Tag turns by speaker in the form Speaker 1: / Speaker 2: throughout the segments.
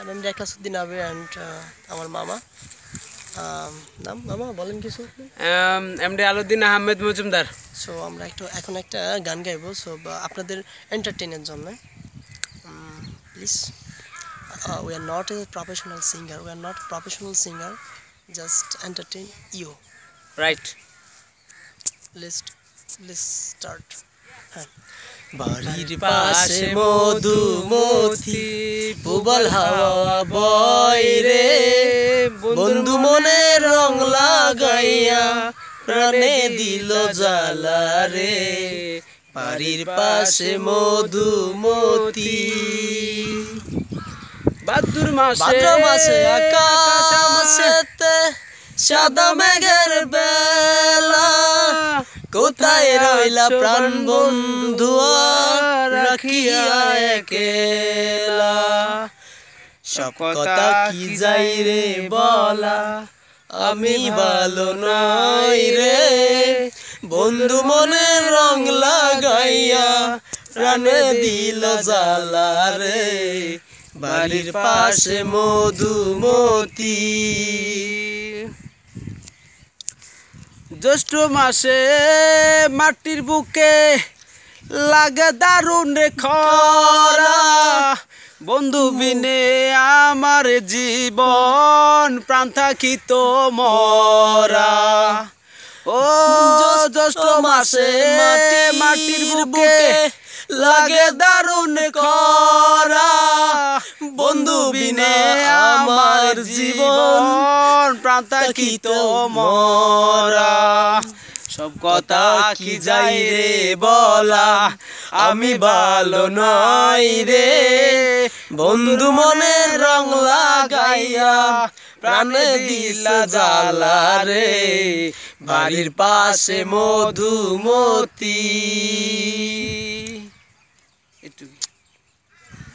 Speaker 1: আমি I'm Jaklasuddin and আমার মামা নাম মামা বলেন কিছু MD um, Aluddin Ahmed Majumdar so আমরা একটু এখন একটা গান গাইবো সো আপনাদের এন্টারটেইনের জন্য please we are not a professional singer we are not professional singer just entertain you right list list start হ্যাঁ বাড়ির পাশে মধুমতি প্রবল হাওয়া বয় রে বন্ধু মনে রং লাগাইয়া প্রাণে দিল জ্বালা রে বাড়ির পাশে মধুমতি ভাদ্র মাসে মাসে আকাশেতে সাদা মেঘের বেলা কোথায় রইলা প্রাণ বন্ধু রাখিয়া একেলা সকতা কি যাই রে বলা আমি ভালো নাই রে বন্ধু মনে রং লাগাইয়া প্রাণে দিল জালা রে বাড়ির পাশে মধুমতি জ্যৈষ্ঠ মাসে মাটির বুকে লাগে দারুণ খরা বন্ধু বিনে আমার জীবন প্রাণ তো মরা ও জ্যৈষ্ঠ মাসে মাটির বুকে লাগে দারুণ খরা বন্ধু বিনে আমার জীবন প্রাণ তো মরা সব কথা কি যাই রে বলা আমি ভালো নাই রে বন্ধু মনে রং লাগাইয়া প্রাণে দিলা জালা রে বাড়ির পাশে মধুমতি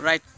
Speaker 1: রাইট